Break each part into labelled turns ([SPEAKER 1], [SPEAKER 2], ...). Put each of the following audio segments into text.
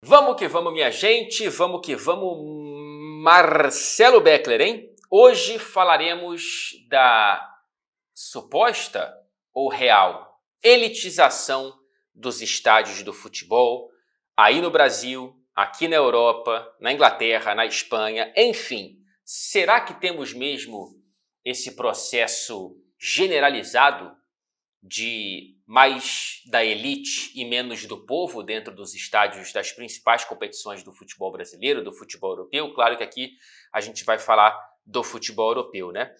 [SPEAKER 1] Vamos que vamos, minha gente, vamos que vamos, Marcelo Beckler, hein? Hoje falaremos da suposta ou real elitização dos estádios do futebol aí no Brasil, aqui na Europa, na Inglaterra, na Espanha, enfim. Será que temos mesmo esse processo generalizado de mais da elite e menos do povo dentro dos estádios das principais competições do futebol brasileiro, do futebol europeu. Claro que aqui a gente vai falar do futebol europeu, né?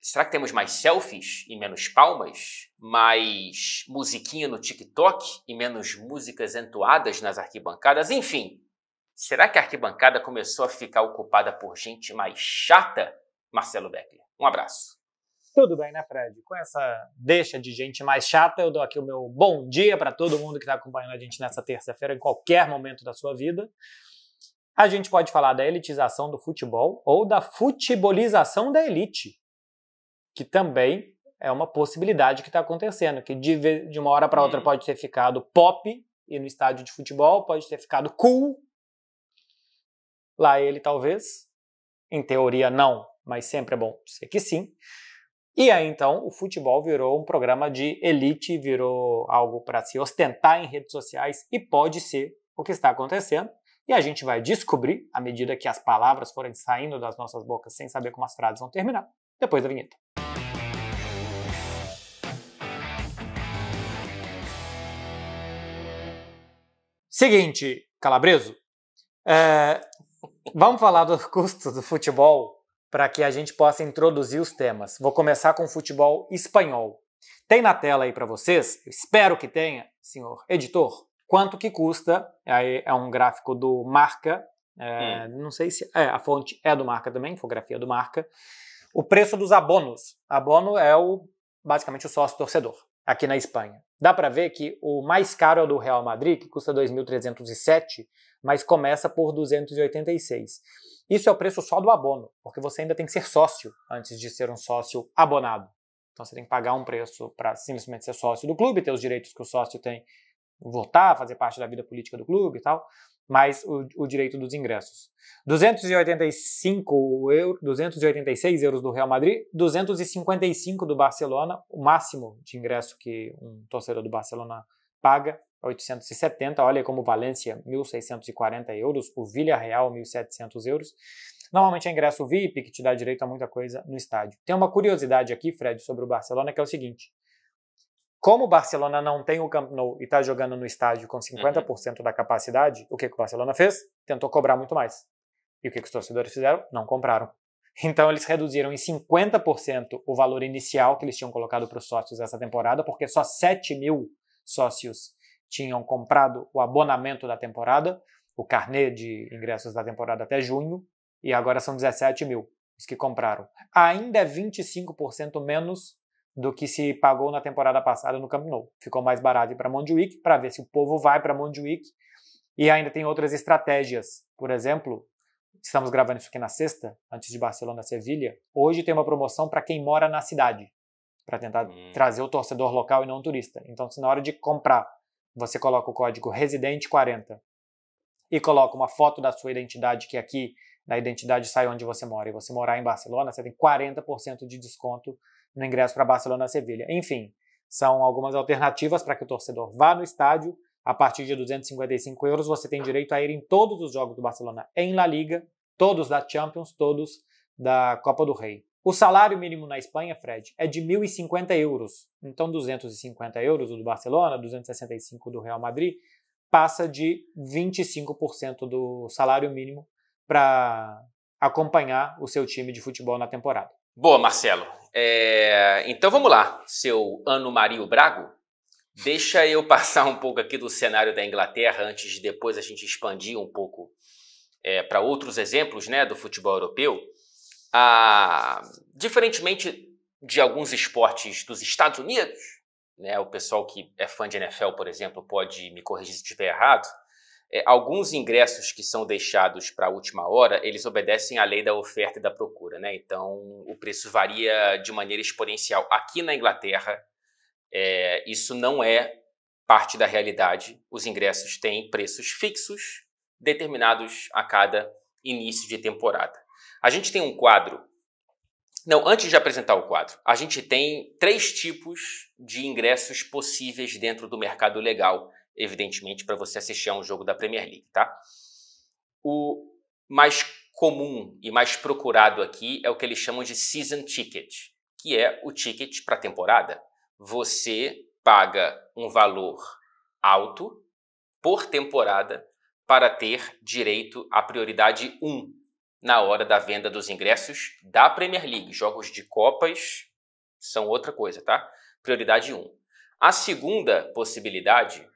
[SPEAKER 1] Será que temos mais selfies e menos palmas? Mais musiquinha no TikTok e menos músicas entoadas nas arquibancadas? Enfim, será que a arquibancada começou a ficar ocupada por gente mais chata?
[SPEAKER 2] Marcelo Becker, um abraço. Tudo bem, né, Fred? Com essa deixa de gente mais chata, eu dou aqui o meu bom dia para todo mundo que está acompanhando a gente nessa terça-feira, em qualquer momento da sua vida. A gente pode falar da elitização do futebol ou da futebolização da elite, que também é uma possibilidade que está acontecendo, que de, de uma hora para outra pode ter ficado pop e no estádio de futebol, pode ter ficado cool. Lá ele, talvez. Em teoria, não, mas sempre é bom dizer que sim. E aí então o futebol virou um programa de elite, virou algo para se ostentar em redes sociais e pode ser o que está acontecendo. E a gente vai descobrir à medida que as palavras forem saindo das nossas bocas sem saber como as frases vão terminar, depois da vinheta. Seguinte, Calabreso, é, vamos falar dos custos do futebol para que a gente possa introduzir os temas. Vou começar com futebol espanhol. Tem na tela aí para vocês, espero que tenha, senhor editor, quanto que custa, aí é um gráfico do Marca, é, hum. não sei se é, a fonte é do Marca também, infografia do Marca, o preço dos abonos. Abono é o basicamente o sócio torcedor aqui na Espanha. Dá para ver que o mais caro é o do Real Madrid, que custa 2.307, mas começa por 286. Isso é o preço só do abono, porque você ainda tem que ser sócio antes de ser um sócio abonado. Então você tem que pagar um preço para simplesmente ser sócio do clube, ter os direitos que o sócio tem votar, fazer parte da vida política do clube e tal, mais o, o direito dos ingressos. 285 euros, 286 euros do Real Madrid, 255 do Barcelona, o máximo de ingresso que um torcedor do Barcelona paga, 870, olha como Valência, 1.640 euros, o Villarreal, 1.700 euros. Normalmente é ingresso VIP, que te dá direito a muita coisa no estádio. Tem uma curiosidade aqui, Fred, sobre o Barcelona, que é o seguinte, como o Barcelona não tem o Camp Nou e está jogando no estádio com 50% uhum. da capacidade, o que, que o Barcelona fez? Tentou cobrar muito mais. E o que, que os torcedores fizeram? Não compraram. Então eles reduziram em 50% o valor inicial que eles tinham colocado para os sócios essa temporada, porque só 7 mil sócios tinham comprado o abonamento da temporada, o carnê de ingressos da temporada até junho, e agora são 17 mil os que compraram. Ainda é 25% menos do que se pagou na temporada passada no Camp Nou. Ficou mais barato ir para Montjuic para ver se o povo vai para Montjuic e ainda tem outras estratégias. Por exemplo, estamos gravando isso aqui na sexta, antes de Barcelona Sevilha. Hoje tem uma promoção para quem mora na cidade, para tentar hum. trazer o torcedor local e não turista. Então, se na hora de comprar você coloca o código residente40 e coloca uma foto da sua identidade que aqui na identidade sai onde você mora e você morar em Barcelona, você tem 40% de desconto no ingresso para Barcelona-Sevilha. Enfim, são algumas alternativas para que o torcedor vá no estádio. A partir de 255 euros você tem direito a ir em todos os jogos do Barcelona em La Liga, todos da Champions, todos da Copa do Rei. O salário mínimo na Espanha, Fred, é de 1.050 euros. Então, 250 euros do Barcelona, 265 do Real Madrid, passa de 25% do salário mínimo para acompanhar o seu time de futebol na temporada.
[SPEAKER 1] Boa, Marcelo. É, então vamos lá, seu Ano Mario Brago. Deixa eu passar um pouco aqui do cenário da Inglaterra antes de depois a gente expandir um pouco é, para outros exemplos né, do futebol europeu. Ah, diferentemente de alguns esportes dos Estados Unidos, né, o pessoal que é fã de NFL, por exemplo, pode me corrigir se estiver errado, é, alguns ingressos que são deixados para a última hora, eles obedecem à lei da oferta e da procura, né? Então o preço varia de maneira exponencial. Aqui na Inglaterra, é, isso não é parte da realidade. Os ingressos têm preços fixos, determinados a cada início de temporada. A gente tem um quadro. Não, antes de apresentar o quadro, a gente tem três tipos de ingressos possíveis dentro do mercado legal evidentemente, para você assistir a um jogo da Premier League, tá? O mais comum e mais procurado aqui é o que eles chamam de season ticket, que é o ticket para temporada. Você paga um valor alto por temporada para ter direito à prioridade 1 na hora da venda dos ingressos da Premier League. Jogos de copas são outra coisa, tá? Prioridade 1. A segunda possibilidade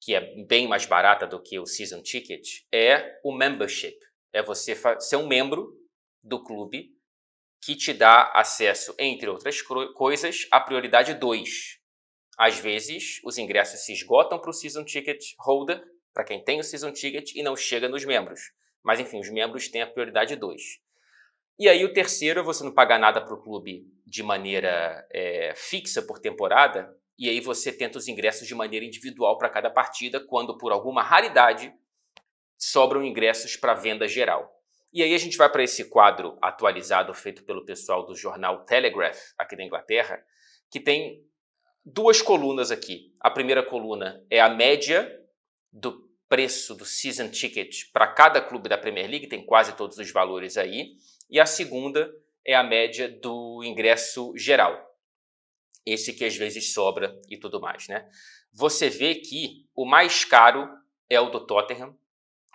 [SPEAKER 1] que é bem mais barata do que o season ticket, é o membership. É você ser um membro do clube que te dá acesso, entre outras coisas, à prioridade 2. Às vezes, os ingressos se esgotam para o season ticket holder, para quem tem o season ticket e não chega nos membros. Mas enfim, os membros têm a prioridade 2. E aí o terceiro é você não pagar nada para o clube de maneira é, fixa por temporada, e aí você tenta os ingressos de maneira individual para cada partida, quando por alguma raridade sobram ingressos para venda geral. E aí a gente vai para esse quadro atualizado feito pelo pessoal do jornal Telegraph aqui da Inglaterra, que tem duas colunas aqui. A primeira coluna é a média do preço do season ticket para cada clube da Premier League, tem quase todos os valores aí, e a segunda é a média do ingresso geral esse que às vezes sobra e tudo mais, né? Você vê que o mais caro é o do Tottenham,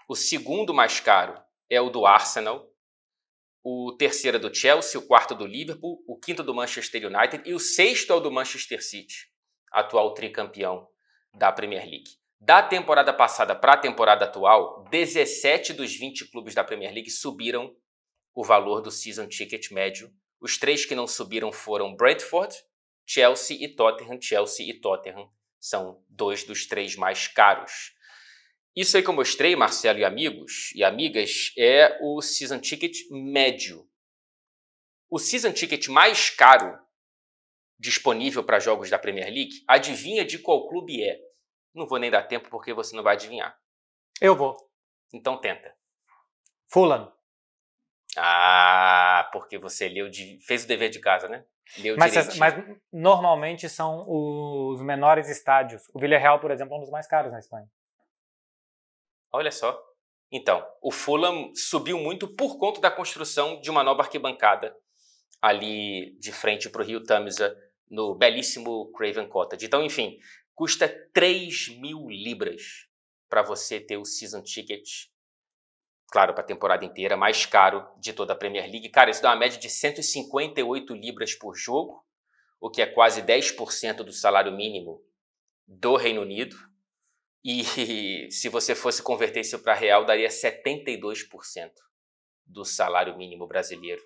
[SPEAKER 1] o segundo mais caro é o do Arsenal, o terceiro é do Chelsea, o quarto é do Liverpool, o quinto é do Manchester United e o sexto é o do Manchester City, atual tricampeão da Premier League. Da temporada passada para a temporada atual, 17 dos 20 clubes da Premier League subiram o valor do season ticket médio. Os três que não subiram foram Brentford, Chelsea e Tottenham. Chelsea e Tottenham são dois dos três mais caros. Isso aí que eu mostrei, Marcelo e amigos e amigas, é o season ticket médio. O season ticket mais caro disponível para jogos da Premier League, adivinha de qual clube é? Não vou nem dar tempo porque você não vai adivinhar. Eu vou. Então tenta. Fulham. Ah, porque você leu de, fez o dever de casa, né? Leu mas, mas
[SPEAKER 2] normalmente são os menores estádios. O Villarreal, por exemplo, é um dos mais caros na Espanha.
[SPEAKER 1] Olha só. Então, o Fulham subiu muito por conta da construção de uma nova arquibancada ali de frente para o Rio Tamisa, no belíssimo Craven Cottage. Então, enfim, custa 3 mil libras para você ter o season ticket claro, para a temporada inteira, mais caro de toda a Premier League. Cara, isso dá uma média de 158 libras por jogo, o que é quase 10% do salário mínimo do Reino Unido. E se você fosse converter isso para real, daria 72% do salário mínimo brasileiro.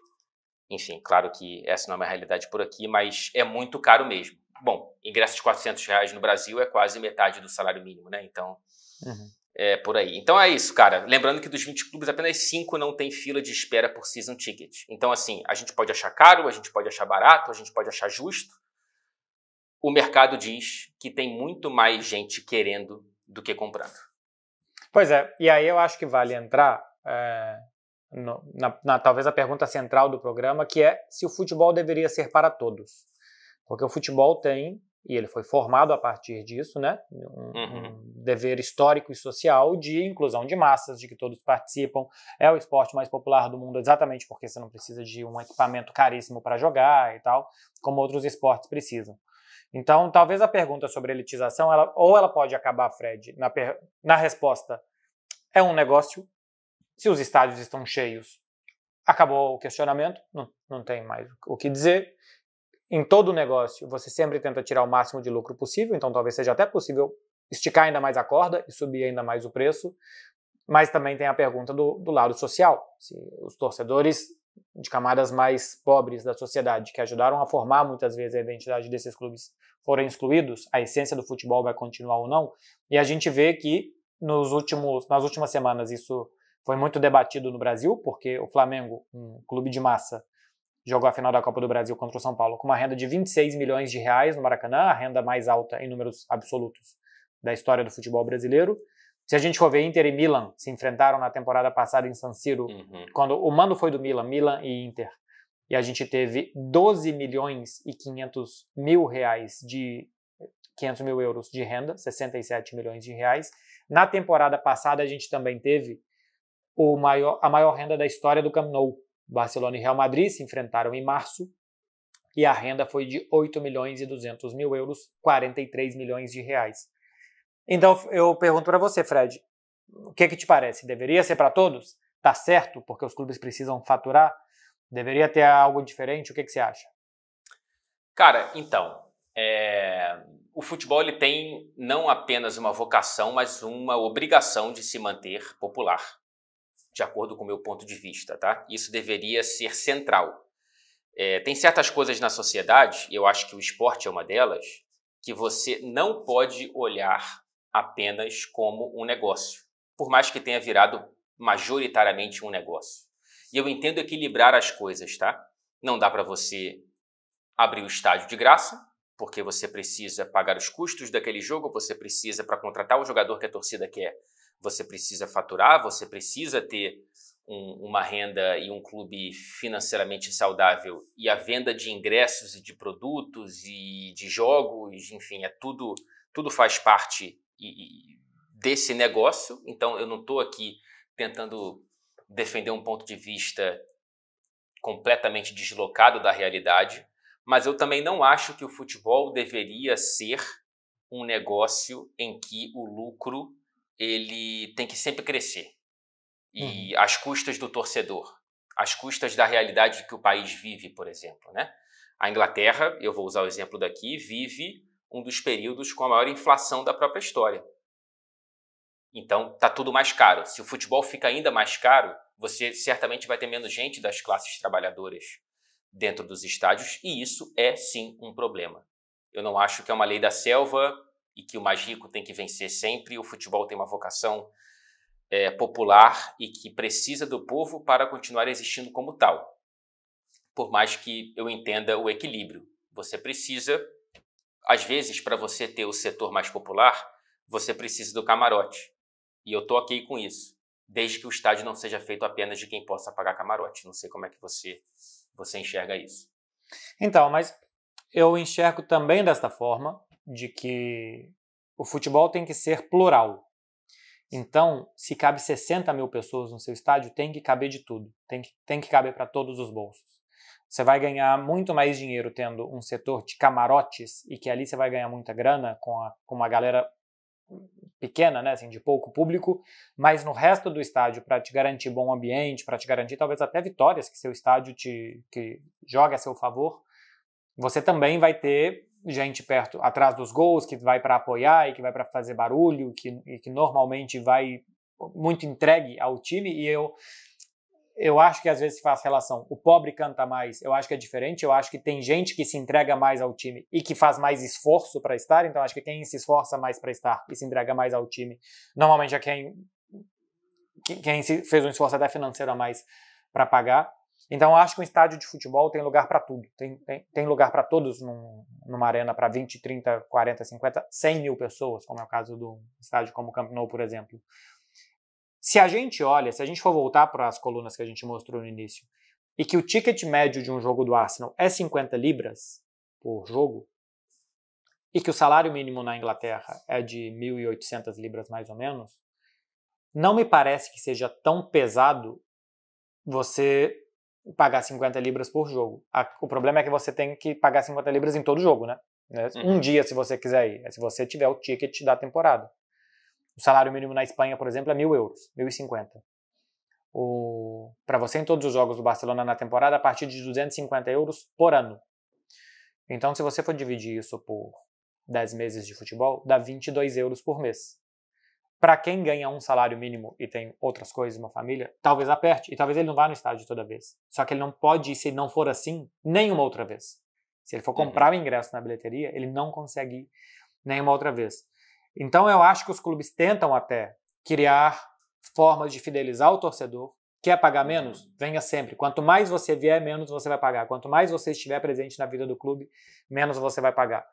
[SPEAKER 1] Enfim, claro que essa não é uma realidade por aqui, mas é muito caro mesmo. Bom, ingresso de 400 reais no Brasil é quase metade do salário mínimo, né? Então, uhum é, por aí. Então é isso, cara. Lembrando que dos 20 clubes, apenas 5 não tem fila de espera por season ticket. Então, assim, a gente pode achar caro, a gente pode achar barato, a gente pode achar justo. O mercado diz que tem muito mais gente querendo do que comprando.
[SPEAKER 2] Pois é, e aí eu acho que vale entrar é, no, na, na talvez a pergunta central do programa, que é se o futebol deveria ser para todos. Porque o futebol tem e ele foi formado a partir disso, né? Um, uhum. um, dever histórico e social de inclusão de massas, de que todos participam. É o esporte mais popular do mundo exatamente porque você não precisa de um equipamento caríssimo para jogar e tal, como outros esportes precisam. Então, talvez a pergunta sobre elitização, ela, ou ela pode acabar, Fred, na, per, na resposta é um negócio. Se os estádios estão cheios, acabou o questionamento, não, não tem mais o que dizer. Em todo o negócio, você sempre tenta tirar o máximo de lucro possível, então talvez seja até possível esticar ainda mais a corda e subir ainda mais o preço. Mas também tem a pergunta do, do lado social: se os torcedores de camadas mais pobres da sociedade, que ajudaram a formar muitas vezes a identidade desses clubes, foram excluídos, a essência do futebol vai continuar ou não? E a gente vê que nos últimos, nas últimas semanas isso foi muito debatido no Brasil, porque o Flamengo, um clube de massa, jogou a final da Copa do Brasil contra o São Paulo com uma renda de 26 milhões de reais no Maracanã, a renda mais alta em números absolutos da história do futebol brasileiro. Se a gente for ver, Inter e Milan se enfrentaram na temporada passada em San Siro, uhum. quando o mando foi do Milan, Milan e Inter. E a gente teve 12 milhões e 500 mil reais de 500 mil euros de renda, 67 milhões de reais. Na temporada passada a gente também teve o maior, a maior renda da história do Camp Nou, Barcelona e Real Madrid se enfrentaram em março e a renda foi de 8 milhões e 200 mil euros, 43 milhões de reais. Então eu pergunto para você, Fred, o que, é que te parece? Deveria ser para todos? Tá certo, porque os clubes precisam faturar? Deveria ter algo diferente? O que, é que você acha?
[SPEAKER 1] Cara, então, é... o futebol ele tem não apenas uma vocação, mas uma obrigação de se manter popular de acordo com o meu ponto de vista, tá? Isso deveria ser central. É, tem certas coisas na sociedade, e eu acho que o esporte é uma delas, que você não pode olhar apenas como um negócio, por mais que tenha virado majoritariamente um negócio. E eu entendo equilibrar as coisas, tá? Não dá para você abrir o estádio de graça, porque você precisa pagar os custos daquele jogo, você precisa para contratar o jogador que a torcida quer, você precisa faturar, você precisa ter um, uma renda e um clube financeiramente saudável. E a venda de ingressos e de produtos e de jogos, enfim, é tudo, tudo faz parte e, e desse negócio. Então eu não estou aqui tentando defender um ponto de vista completamente deslocado da realidade, mas eu também não acho que o futebol deveria ser um negócio em que o lucro ele tem que sempre crescer. E uhum. às custas do torcedor, às custas da realidade que o país vive, por exemplo. Né? A Inglaterra, eu vou usar o exemplo daqui, vive um dos períodos com a maior inflação da própria história. Então, está tudo mais caro. Se o futebol fica ainda mais caro, você certamente vai ter menos gente das classes trabalhadoras dentro dos estádios, e isso é sim um problema. Eu não acho que é uma lei da selva e que o mais rico tem que vencer sempre. O futebol tem uma vocação é, popular e que precisa do povo para continuar existindo como tal. Por mais que eu entenda o equilíbrio, você precisa, às vezes, para você ter o setor mais popular, você precisa do camarote. E eu estou ok com isso, desde que o estádio não seja feito apenas de quem possa pagar camarote. Não sei como é que você você enxerga isso.
[SPEAKER 2] Então, mas eu enxergo também desta forma, de que o futebol tem que ser plural. Então, se cabe 60 mil pessoas no seu estádio, tem que caber de tudo, tem que, tem que caber para todos os bolsos. Você vai ganhar muito mais dinheiro tendo um setor de camarotes e que ali você vai ganhar muita grana com, a, com uma galera pequena, né, assim, de pouco público, mas no resto do estádio para te garantir bom ambiente, para te garantir talvez até vitórias que seu estádio te que joga a seu favor, você também vai ter gente perto, atrás dos gols, que vai para apoiar e que vai para fazer barulho, que, que normalmente vai muito entregue ao time. E eu, eu acho que às vezes faz relação. O pobre canta mais, eu acho que é diferente. Eu acho que tem gente que se entrega mais ao time e que faz mais esforço para estar. Então acho que quem se esforça mais para estar e se entrega mais ao time, normalmente é quem, quem fez um esforço até financeiro a mais para pagar. Então acho que um estádio de futebol tem lugar para tudo. Tem, tem, tem lugar para todos num, numa arena para 20, 30, 40, 50, 100 mil pessoas, como é o caso do estádio como o Camp Nou, por exemplo. Se a gente olha, se a gente for voltar para as colunas que a gente mostrou no início, e que o ticket médio de um jogo do Arsenal é 50 libras por jogo, e que o salário mínimo na Inglaterra é de 1.800 libras mais ou menos, não me parece que seja tão pesado você pagar 50 libras por jogo. A, o problema é que você tem que pagar 50 libras em todo jogo, né? né? Um uhum. dia, se você quiser ir. É se você tiver o ticket da temporada. O salário mínimo na Espanha, por exemplo, é mil euros, 1.050. O... Para você, em todos os jogos do Barcelona na temporada, a partir de 250 euros por ano. Então, se você for dividir isso por 10 meses de futebol, dá 22 euros por mês para quem ganha um salário mínimo e tem outras coisas, uma família, talvez aperte e talvez ele não vá no estádio toda vez. Só que ele não pode ir, se não for assim, nenhuma outra vez. Se ele for uhum. comprar o ingresso na bilheteria, ele não consegue ir nenhuma outra vez. Então eu acho que os clubes tentam até criar formas de fidelizar o torcedor. Quer pagar uhum. menos? Venha sempre. Quanto mais você vier, menos você vai pagar. Quanto mais você estiver presente na vida do clube, menos você vai pagar.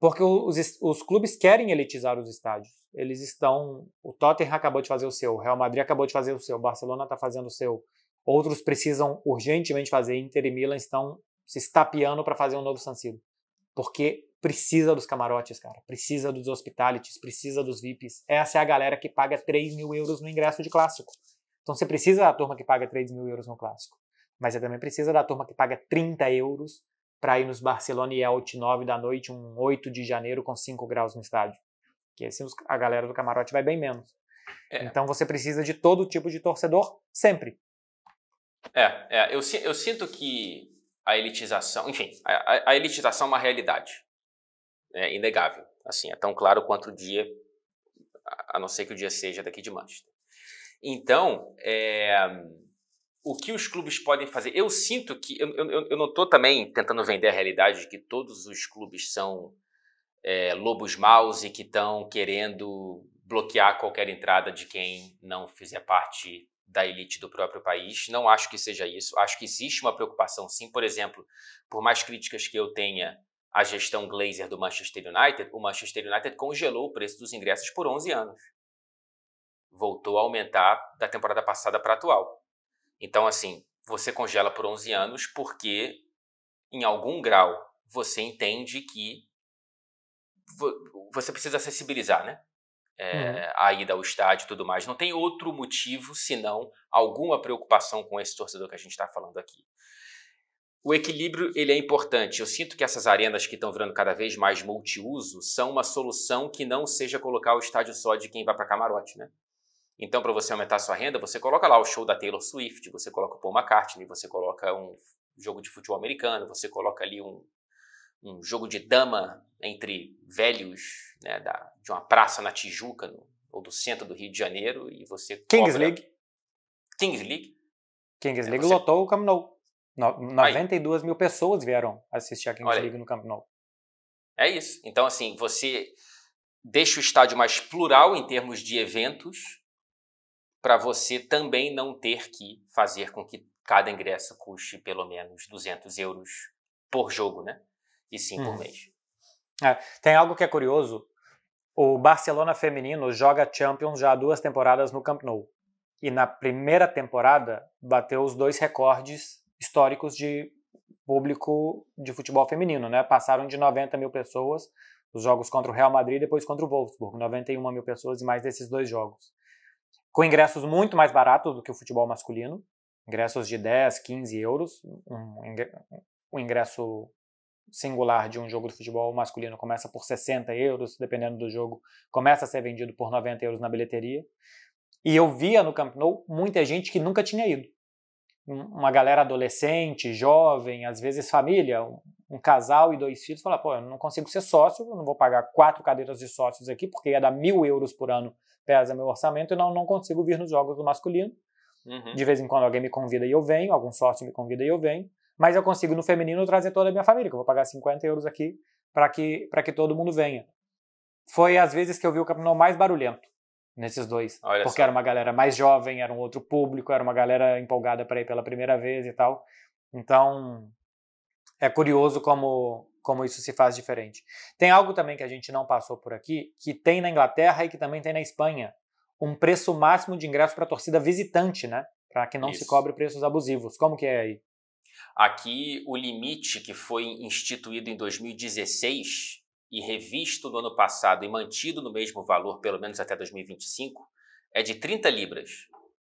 [SPEAKER 2] Porque os, os clubes querem elitizar os estádios. Eles estão. O Tottenham acabou de fazer o seu, o Real Madrid acabou de fazer o seu, o Barcelona está fazendo o seu. Outros precisam urgentemente fazer. Inter e Milan estão se estapeando para fazer um novo San Siro. Porque precisa dos camarotes, cara. Precisa dos hospitalities, precisa dos VIPs. Essa é a galera que paga 3 mil euros no ingresso de clássico. Então você precisa da turma que paga 3 mil euros no clássico. Mas você também precisa da turma que paga 30 euros para ir nos Barcelona e Elche é 9 da noite, um 8 de janeiro com 5 graus no estádio. Que assim a galera do camarote vai bem menos. É. Então você precisa de todo tipo de torcedor sempre.
[SPEAKER 1] É, é. Eu, eu sinto que a elitização, enfim, a, a elitização é uma realidade. É inegável. Assim, é tão claro quanto o dia, a não ser que o dia seja daqui de Manchester. Então, é, o que os clubes podem fazer? Eu sinto que. Eu, eu, eu não estou também tentando vender a realidade de que todos os clubes são é, lobos maus e que estão querendo bloquear qualquer entrada de quem não fizer parte da elite do próprio país. Não acho que seja isso. Acho que existe uma preocupação, sim. Por exemplo, por mais críticas que eu tenha à gestão Glazer do Manchester United, o Manchester United congelou o preço dos ingressos por 11 anos. Voltou a aumentar da temporada passada para a atual. Então, assim, você congela por 11 anos porque, em algum grau, você entende que você precisa acessibilizar, né? É, uhum. Eh, a ida ao estádio e tudo mais. Não tem outro motivo senão alguma preocupação com esse torcedor que a gente está falando aqui. O equilíbrio ele é importante. Eu sinto que essas arenas que estão virando cada vez mais multiuso são uma solução que não seja colocar o estádio só de quem vai para camarote, né? Então, para você aumentar a sua renda, você coloca lá o show da Taylor Swift, você coloca o Paul McCartney, você coloca um jogo de futebol americano, você coloca ali um, um jogo de dama entre velhos né, da, de uma praça na Tijuca no, ou do centro do Rio de Janeiro e você
[SPEAKER 2] Kings League. Kings League. Kings é, League você... lotou o Camp Nou. No, 92 Aí. mil pessoas vieram assistir a Kings Olha. League no Camp Nou.
[SPEAKER 1] É isso. Então, assim, você deixa o estádio mais plural em termos de eventos, para você também não ter que fazer com que cada ingresso custe pelo menos 200 euros por jogo, né? E sim hum. por uhum. mês.
[SPEAKER 2] É, tem algo que é curioso. O Barcelona feminino joga Champions já há duas temporadas no Camp Nou. E na primeira temporada bateu os dois recordes históricos de público de futebol feminino, né? Passaram de 90 mil pessoas os jogos contra o Real Madrid e depois contra o Wolfsburg, 91 mil pessoas e mais desses dois jogos com ingressos muito mais baratos do que o futebol masculino, ingressos de 10, 15 euros. Um, um ingresso singular de um jogo de futebol masculino começa por 60 euros, dependendo do jogo, começa a ser vendido por 90 euros na bilheteria. E eu via no Camp Nou muita gente que nunca tinha ido. Uma galera adolescente, jovem, às vezes família, um casal e dois filhos, falar: pô, eu não consigo ser sócio, eu não vou pagar quatro cadeiras de sócios aqui, porque ia dar mil euros por ano pesa meu orçamento e não, não consigo vir nos jogos do masculino. Uhum. De vez em quando alguém me convida e eu venho, algum sócio me convida e eu venho, mas eu consigo no feminino trazer toda a minha família, que eu vou pagar 50 euros aqui para que, pra que todo mundo venha. Foi às vezes que eu vi o campeonato mais barulhento nesses dois, Olha porque só. era uma galera mais jovem, era um outro público, era uma galera empolgada para ir pela primeira vez e tal. Então, é curioso como como isso se faz diferente. Tem algo também que a gente não passou por aqui, que tem na Inglaterra e que também tem na Espanha, um preço máximo de ingresso para torcida visitante, né? Para que não isso. se cobre preços abusivos. Como que é aí?
[SPEAKER 1] Aqui o limite que foi instituído em 2016 e revisto no ano passado e mantido no mesmo valor pelo menos até 2025 é de 30 libras,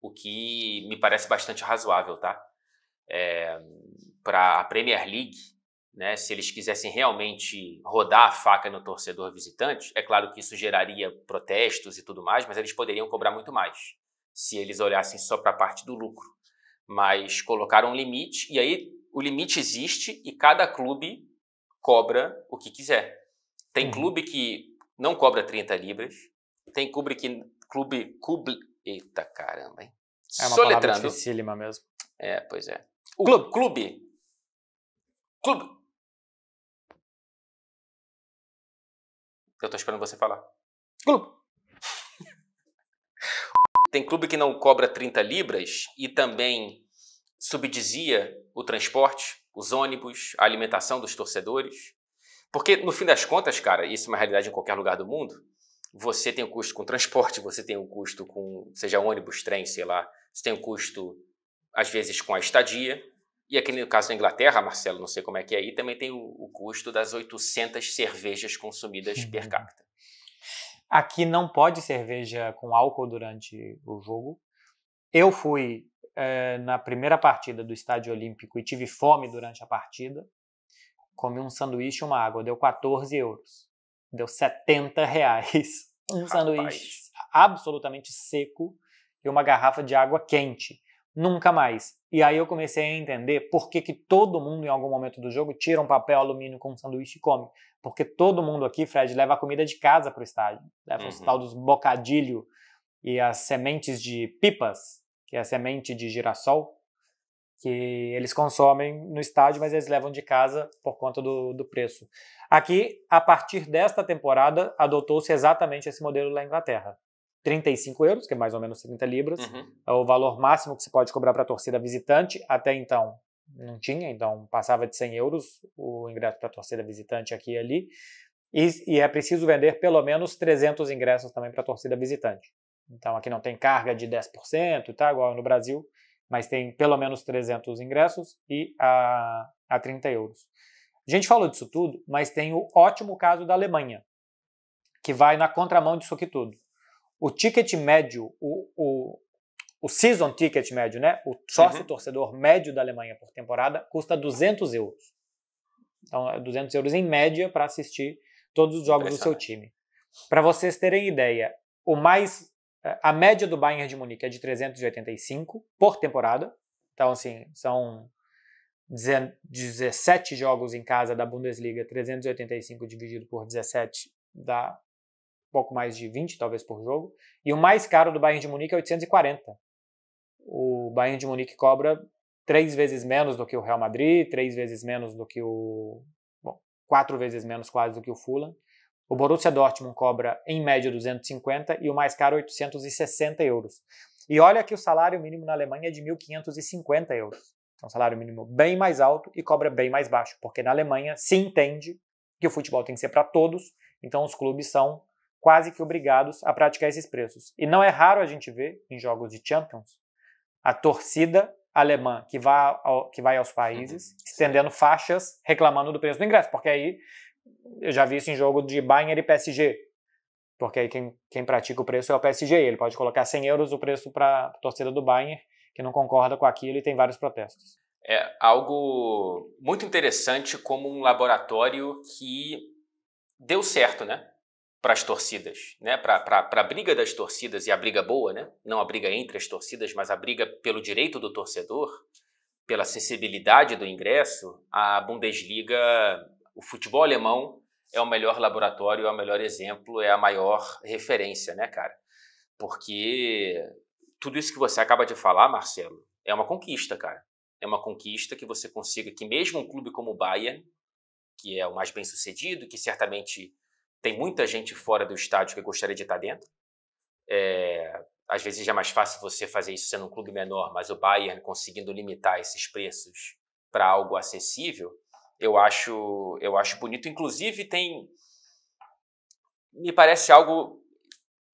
[SPEAKER 1] o que me parece bastante razoável, tá? É, eh, para a Premier League, né, se eles quisessem realmente rodar a faca no torcedor visitante, é claro que isso geraria protestos e tudo mais, mas eles poderiam cobrar muito mais, se eles olhassem só para a parte do lucro. Mas colocaram um limite, e aí o limite existe e cada clube cobra o que quiser. Tem uhum. clube que não cobra 30 libras, tem clube que. Clube. clube eita
[SPEAKER 2] caramba, hein? É uma Soletrando. palavra dificílima mesmo. É, pois é. O clube, clube Clube, Eu tô esperando você falar. Clube. Tem clube que
[SPEAKER 1] não cobra 30 libras e também subdizia o transporte, os ônibus, a alimentação dos torcedores. Porque, no fim das contas, cara, isso é uma realidade em qualquer lugar do mundo, você tem o um custo com transporte, você tem o um custo com, seja ônibus, trem, sei lá, você tem o um custo, às vezes, com a estadia, e aqui no caso da Inglaterra, Marcelo, não sei como é que é aí, também tem o, o custo das 800 cervejas consumidas per
[SPEAKER 2] capita. Aqui não pode cerveja com álcool durante o jogo. Eu fui é, na primeira partida do Estádio Olímpico e tive fome durante a partida. Comi um sanduíche e uma água, deu 14 euros. Deu 70 reais. Um Rapaz. sanduíche absolutamente seco e uma garrafa de água quente nunca mais. E aí eu comecei a entender por que, que todo mundo em algum momento do jogo tira um papel alumínio com um sanduíche e come. Porque todo mundo aqui, Fred, leva a comida de casa para o estádio. Leva uhum. tal dos bocadilho e as sementes de pipas, que é a semente de girassol, que eles consomem no estádio, mas eles levam de casa por conta do, do preço. Aqui, a partir desta temporada, adotou-se exatamente esse modelo lá na Inglaterra. 35 euros, que é mais ou menos 30 libras. Uhum. É o valor máximo que se pode cobrar para a torcida visitante. Até então não tinha, então passava de 100 euros o ingresso para a torcida visitante aqui e ali. E, e, é preciso vender pelo menos 300 ingressos também para a torcida visitante. Então aqui não tem carga de 10%, tá? igual no Brasil, mas tem pelo menos 300 ingressos e a, a 30 euros. A gente falou disso tudo, mas tem o ótimo caso da Alemanha, que vai na contramão disso aqui tudo o ticket médio, o, o, o season ticket médio, né? O sócio uhum. torcedor uhum. médio da Alemanha por temporada custa 200 euros. Então, 200 é euros em média para assistir todos os jogos do seu time. Para vocês terem ideia, o mais é, a média do Bayern de Munique é de 385 por temporada. Então, assim, são 17 jogos em casa da Bundesliga, 385 dividido por 17 dá pouco mais de 20 talvez por jogo, e o mais caro do Bayern de Munique é 840. O Bayern de Munique cobra três vezes menos do que o Real Madrid, três vezes menos do que o bom, quatro vezes menos quase do que o Fulham. O Borussia Dortmund cobra em média 250 e o mais caro 860 euros. E olha que o salário mínimo na Alemanha é de 1.550 euros. É um salário mínimo bem mais alto e cobra bem mais baixo, porque na Alemanha se entende que o futebol tem que ser para todos, então os clubes são quase que obrigados a praticar esses preços. E não é raro a gente ver em jogos de Champions a torcida alemã que vai, ao, que vai aos países estendendo faixas reclamando do preço do ingresso, porque aí eu já vi isso em jogo de Bayern e PSG, porque aí quem, quem pratica o preço é o PSG, ele pode colocar 100 euros o preço para a torcida do Bayern, que não concorda com aquilo e tem vários protestos.
[SPEAKER 1] É algo muito interessante como um laboratório que deu certo, né? para as torcidas, né? para a briga das torcidas e a briga boa, né? não a briga entre as torcidas, mas a briga pelo direito do torcedor, pela sensibilidade do ingresso, a Bundesliga, o futebol alemão é o melhor laboratório, é o melhor exemplo, é a maior referência, né, cara? Porque tudo isso que você acaba de falar, Marcelo, é uma conquista, cara. É uma conquista que você consiga que mesmo um clube como o Bayern, que é o mais bem sucedido, que certamente tem muita gente fora do estádio que gostaria de estar dentro. É, às vezes é mais fácil você fazer isso sendo um clube menor, mas o Bayern conseguindo limitar esses preços para algo acessível, eu acho, eu acho bonito. Inclusive tem, me parece algo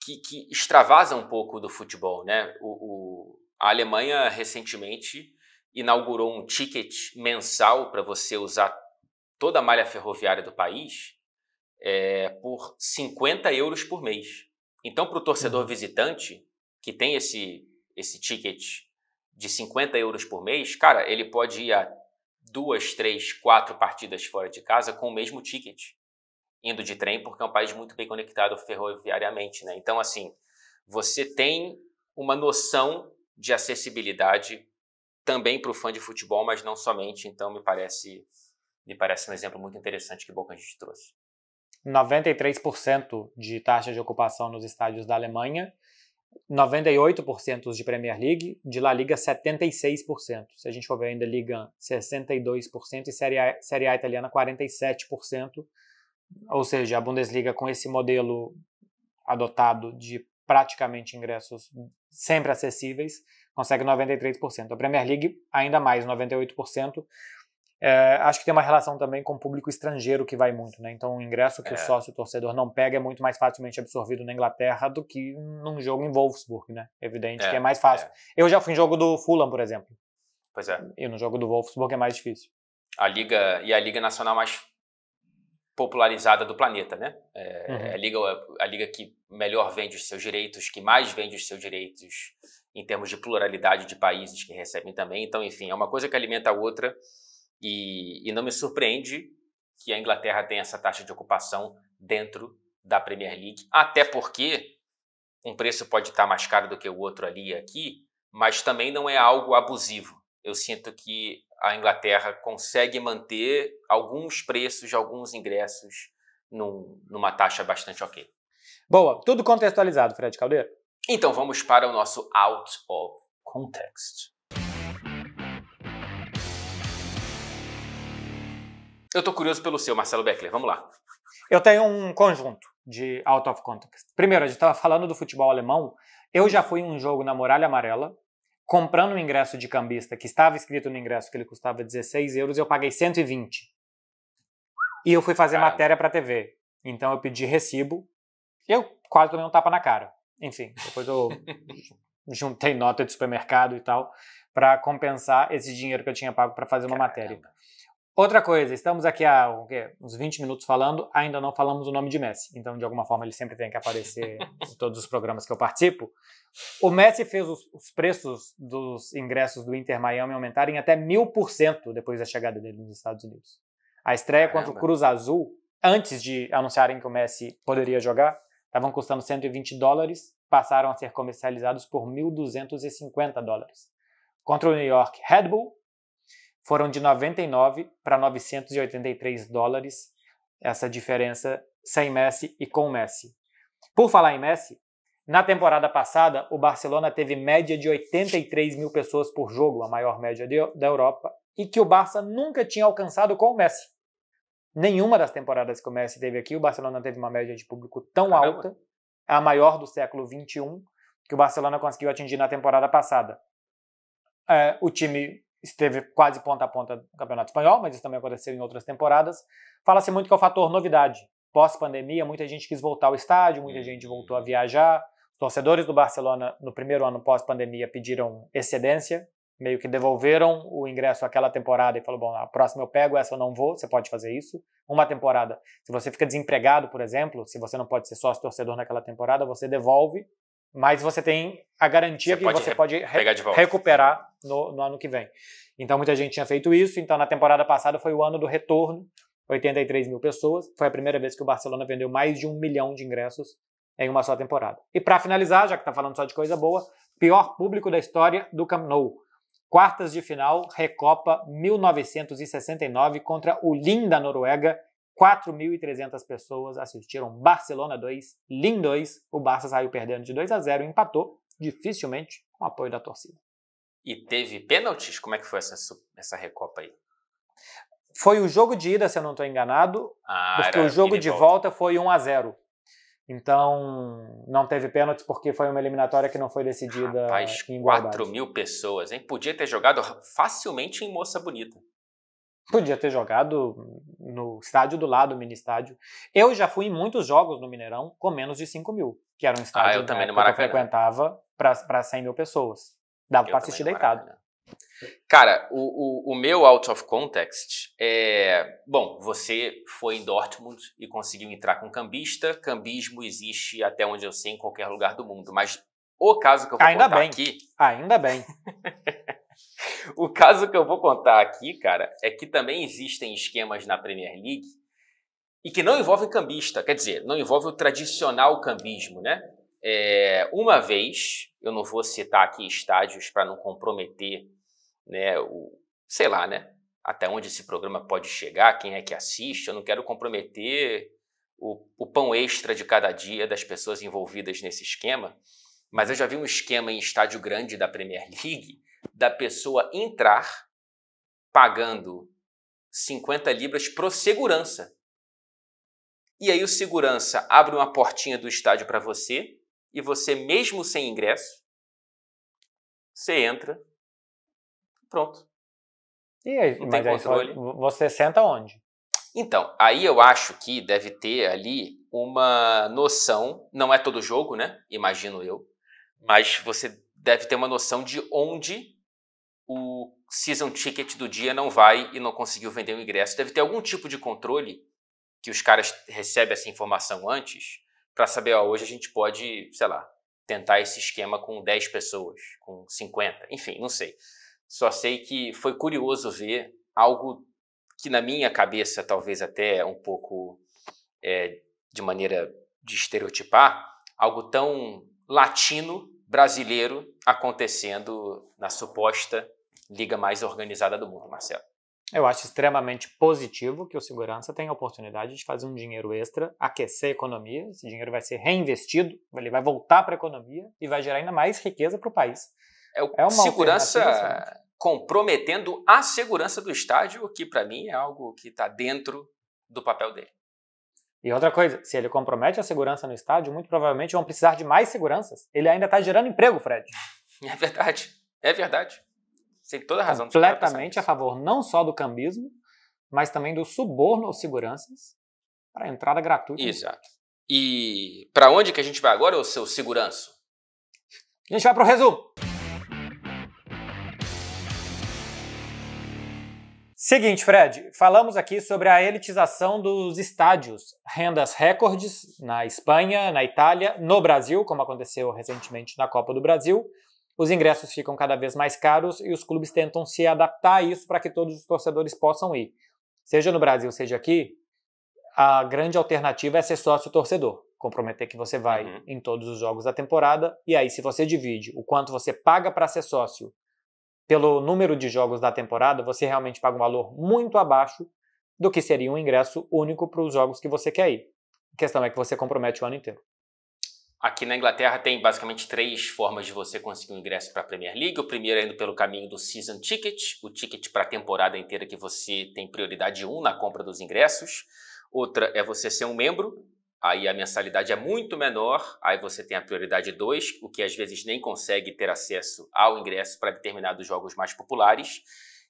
[SPEAKER 1] que, que extravasa um pouco do futebol, né? O, o, a Alemanha recentemente inaugurou um ticket mensal para você usar toda a malha ferroviária do país é, por 50 euros por mês. Então, para o torcedor uhum. visitante, que tem esse, esse ticket de 50 euros por mês, cara, ele pode ir a duas, três, quatro partidas fora de casa com o mesmo ticket, indo de trem, porque é um país muito bem conectado ferroviariamente. Né? Então, assim, você tem uma noção de acessibilidade também para o fã de futebol, mas não somente. Então, me parece, me parece um exemplo muito interessante que Boca a gente trouxe.
[SPEAKER 2] 93% de taxa de ocupação nos estádios da Alemanha, 98% de Premier League, de La Liga 76%. Se a gente for ver ainda Liga 62% e Série A, Série A italiana 47%. Ou seja, a Bundesliga com esse modelo adotado de praticamente ingressos sempre acessíveis, consegue 93%. A Premier League ainda mais, 98%. É, acho que tem uma relação também com o público estrangeiro que vai muito, né? Então o ingresso que é. o sócio o torcedor não pega é muito mais facilmente absorvido na Inglaterra do que num jogo em Wolfsburg, né? É evidente é. que é mais fácil. É. Eu já fui em jogo do Fulham, por exemplo. Pois é. E no jogo do Wolfsburg é mais difícil.
[SPEAKER 1] A liga e a liga nacional mais popularizada do planeta, né? É, uhum. É a, liga, a liga que melhor vende os seus direitos, que mais vende os seus direitos em termos de pluralidade de países que recebem também. Então, enfim, é uma coisa que alimenta a outra e, e não me surpreende que a Inglaterra tenha essa taxa de ocupação dentro da Premier League, até porque um preço pode estar mais caro do que o outro ali e aqui, mas também não é algo abusivo. Eu sinto que a Inglaterra consegue manter alguns preços de alguns ingressos num, numa taxa bastante
[SPEAKER 2] ok. Boa, tudo contextualizado, Fred Caldeira.
[SPEAKER 1] Então vamos para o nosso out of
[SPEAKER 2] context.
[SPEAKER 1] Eu estou curioso pelo seu, Marcelo Beckler. Vamos lá.
[SPEAKER 2] Eu tenho um conjunto de out of context. Primeiro, a gente estava falando do futebol alemão. Eu já fui em um jogo na Muralha Amarela, comprando um ingresso de cambista que estava escrito no ingresso que ele custava 16 euros, eu paguei 120. E eu fui fazer Caramba. matéria para TV. Então eu pedi recibo. e Eu quase tomei um tapa na cara. Enfim, depois eu juntei nota de supermercado e tal para compensar esse dinheiro que eu tinha pago para fazer uma Caramba. matéria. Outra coisa, estamos aqui há uns 20 minutos falando, ainda não falamos o nome de Messi. Então, de alguma forma, ele sempre tem que aparecer em todos os programas que eu participo. O Messi fez os, os preços dos ingressos do Inter Miami aumentarem até mil por cento depois da chegada dele nos Estados Unidos. A estreia Caramba. contra o Cruz Azul, antes de anunciarem que o Messi poderia jogar, estavam custando 120 dólares, passaram a ser comercializados por 1.250 dólares. Contra o New York Red Bull, foram de 99 para 983 dólares, essa diferença sem Messi e com Messi. Por falar em Messi, na temporada passada, o Barcelona teve média de 83 mil pessoas por jogo, a maior média de, da Europa, e que o Barça nunca tinha alcançado com o Messi. Nenhuma das temporadas que o Messi teve aqui, o Barcelona teve uma média de público tão alta, a maior do século XXI, que o Barcelona conseguiu atingir na temporada passada. É, o time esteve quase ponta a ponta no Campeonato Espanhol, mas isso também aconteceu em outras temporadas. Fala-se muito que é o fator novidade. Pós-pandemia, muita gente quis voltar ao estádio, muita uhum. gente voltou a viajar. Os torcedores do Barcelona, no primeiro ano pós-pandemia, pediram excedência, meio que devolveram o ingresso àquela temporada e falou: bom, a próxima eu pego, essa eu não vou, você pode fazer isso. Uma temporada. Se você fica desempregado, por exemplo, se você não pode ser sócio torcedor naquela temporada, você devolve mas você tem a garantia você que pode você pode re recuperar no, no, ano que vem. Então, muita gente tinha feito isso. Então, na temporada passada foi o ano do retorno, 83 mil pessoas. Foi a primeira vez que o Barcelona vendeu mais de um milhão de ingressos em uma só temporada. E para finalizar, já que está falando só de coisa boa, pior público da história do Camp Nou. Quartas de final, Recopa 1969 contra o Lin da Noruega, 4.300 pessoas assistiram Barcelona 2, Lim 2. O Barça saiu perdendo de 2 a 0 e empatou, dificilmente, com o apoio da torcida.
[SPEAKER 1] E teve pênaltis? Como é que foi essa, essa Recopa aí?
[SPEAKER 2] Foi o jogo de ida, se eu não estou enganado,
[SPEAKER 1] ah, porque o jogo de volta.
[SPEAKER 2] volta foi 1 a 0 então, não teve pênaltis porque foi uma eliminatória que não foi decidida Rapaz, em igualdade. 4
[SPEAKER 1] mil pessoas, hein? Podia ter jogado facilmente em Moça Bonita.
[SPEAKER 2] Podia ter jogado no estádio do lado, mini estádio. Eu já fui em muitos jogos no Mineirão com menos de 5 mil, que era um ah, estádio ah, eu que eu frequentava para 100 mil pessoas. Dava para assistir deitado.
[SPEAKER 1] Cara, o, o, o, meu out of context é. Bom, você foi em Dortmund e conseguiu entrar com cambista. Cambismo existe até onde eu sei em qualquer lugar do mundo, mas o caso que eu vou ainda contar bem, aqui.
[SPEAKER 2] Ainda bem.
[SPEAKER 1] O caso que eu vou contar aqui, cara, é que também existem esquemas na Premier League e que não envolvem cambista, quer dizer, não envolve o tradicional cambismo, né? É, uma vez, eu não vou citar aqui estádios para não comprometer, né, o, sei lá, né, até onde esse programa pode chegar, quem é que assiste, eu não quero comprometer o, o pão extra de cada dia das pessoas envolvidas nesse esquema, mas eu já vi um esquema em estádio grande da Premier League da pessoa entrar pagando 50 libras pro segurança. E aí o segurança abre uma portinha do estádio para você e você mesmo sem ingresso, você entra.
[SPEAKER 2] Pronto. E aí, não tem controle. Aí você senta onde?
[SPEAKER 1] Então, aí eu acho que deve ter ali uma noção, não é todo jogo, né? Imagino eu, mas você deve ter uma noção de onde o season ticket do dia não vai e não conseguiu vender o ingresso. Deve ter algum tipo de controle que os caras recebem essa informação antes para saber, ó, hoje a gente pode, sei lá, tentar esse esquema com 10 pessoas, com 50, enfim, não sei. Só sei que foi curioso ver algo que na minha cabeça, talvez até um pouco é, de maneira de estereotipar, algo tão latino, brasileiro, acontecendo na suposta liga mais organizada do mundo, Marcelo.
[SPEAKER 2] Eu acho extremamente positivo que o segurança tenha a oportunidade de fazer um dinheiro extra, aquecer a economia. Esse dinheiro vai ser reinvestido, ele vai voltar para a economia e vai gerar ainda mais riqueza para o país. É, o é uma segurança
[SPEAKER 1] comprometendo a segurança do estádio, o que para mim é algo que está dentro do papel dele.
[SPEAKER 2] E outra coisa, se ele compromete a segurança no estádio, muito provavelmente vão precisar de mais seguranças. Ele ainda está gerando emprego, Fred.
[SPEAKER 1] É verdade, é verdade. Você tem toda
[SPEAKER 2] a razão. Tá Completamente a favor não só do cambismo, mas também do suborno aos seguranças para entrada gratuita. Exato.
[SPEAKER 1] E para onde que a gente vai agora, o seu seguranço?
[SPEAKER 2] A gente vai para o resumo. Seguinte, Fred, falamos aqui sobre a elitização dos estádios, rendas recordes na Espanha, na Itália, no Brasil, como aconteceu recentemente na Copa do Brasil, os ingressos ficam cada vez mais caros e os clubes tentam se adaptar a isso para que todos os torcedores possam ir. Seja no Brasil, seja aqui, a grande alternativa é ser sócio torcedor. Comprometer que você vai uhum. em todos os jogos da temporada, e aí, se você divide o quanto você paga para ser sócio pelo número de jogos da temporada, você realmente paga um valor muito abaixo do que seria um ingresso único para os jogos que você quer ir. A questão é que você compromete o ano inteiro.
[SPEAKER 1] Aqui na Inglaterra tem basicamente três formas de você conseguir um ingresso para a Premier League. O primeiro é indo pelo caminho do Season Ticket, o ticket para a temporada inteira que você tem prioridade 1 na compra dos ingressos. Outra é você ser um membro, aí a mensalidade é muito menor, aí você tem a prioridade 2, o que às vezes nem consegue ter acesso ao ingresso para determinados jogos mais populares.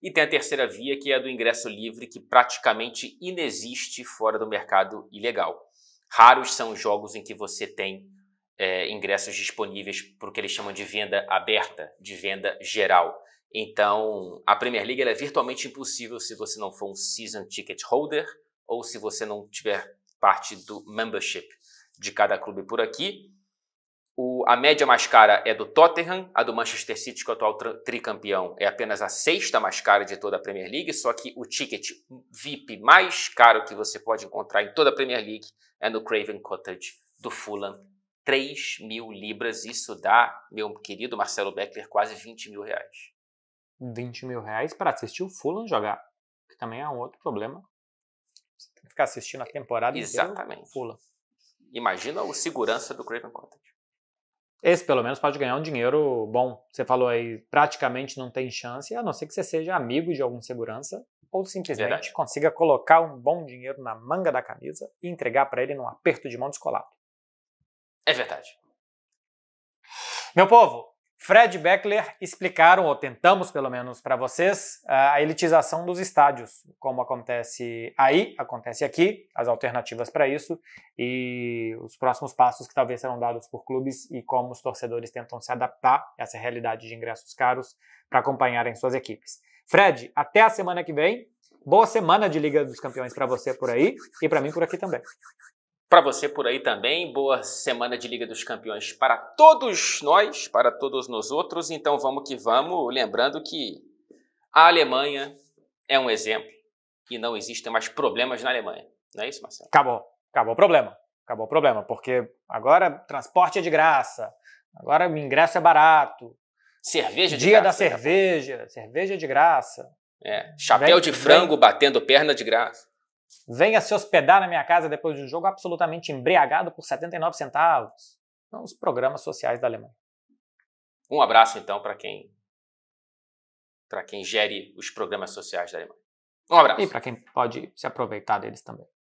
[SPEAKER 1] E tem a terceira via, que é a do ingresso livre, que praticamente inexiste fora do mercado ilegal. Raros são os jogos em que você tem é, ingressos disponíveis para o que eles chamam de venda aberta, de venda geral. Então, a Premier League é virtualmente impossível se você não for um season ticket holder ou se você não tiver parte do membership de cada clube por aqui. O, a média mais cara é do Tottenham, a do Manchester City, que é o atual tricampeão, é apenas a sexta mais cara de toda a Premier League, só que o ticket VIP mais caro que você pode encontrar em toda a Premier League é no Craven Cottage do Fulham 3 mil libras. Isso dá, meu querido Marcelo Beckler, quase 20 mil reais.
[SPEAKER 2] 20 mil reais para assistir o Fulham jogar, que também é um outro problema. Você tem que ficar assistindo a temporada Exatamente. inteira Fulham.
[SPEAKER 1] Imagina o segurança do Craven Cottage.
[SPEAKER 2] Esse, pelo menos, pode ganhar um dinheiro bom. Você falou aí, praticamente não tem chance, a não ser que você seja amigo de algum segurança ou simplesmente Verdade. consiga colocar um bom dinheiro na manga da camisa e entregar para ele num aperto de mão descolado. É verdade. Meu povo, Fred Beckler explicaram, ou tentamos pelo menos para vocês, a elitização dos estádios, como acontece aí, acontece aqui, as alternativas para isso e os próximos passos que talvez serão dados por clubes e como os torcedores tentam se adaptar a essa realidade de ingressos caros para acompanharem suas equipes. Fred, até a semana que vem. Boa semana de Liga dos Campeões para você por aí e para mim por aqui também.
[SPEAKER 1] Para você por aí também, boa semana de Liga dos Campeões para todos nós, para todos nós outros. Então vamos que vamos, lembrando que a Alemanha é um exemplo e não existem mais problemas na Alemanha. Não é isso, Marcelo?
[SPEAKER 2] Acabou, acabou o problema. Acabou o problema, porque agora transporte é de graça, agora o ingresso é barato. Cerveja de Dia graça, da cerveja, cerveja é de graça.
[SPEAKER 1] É, chapéu de frango batendo perna de graça.
[SPEAKER 2] Venha se hospedar na minha casa depois de um jogo absolutamente embriagado por 79 centavos. São os programas sociais da Alemanha.
[SPEAKER 1] Um abraço então para quem para quem gere os programas sociais da Alemanha.
[SPEAKER 2] Um abraço. E para quem pode se aproveitar deles também.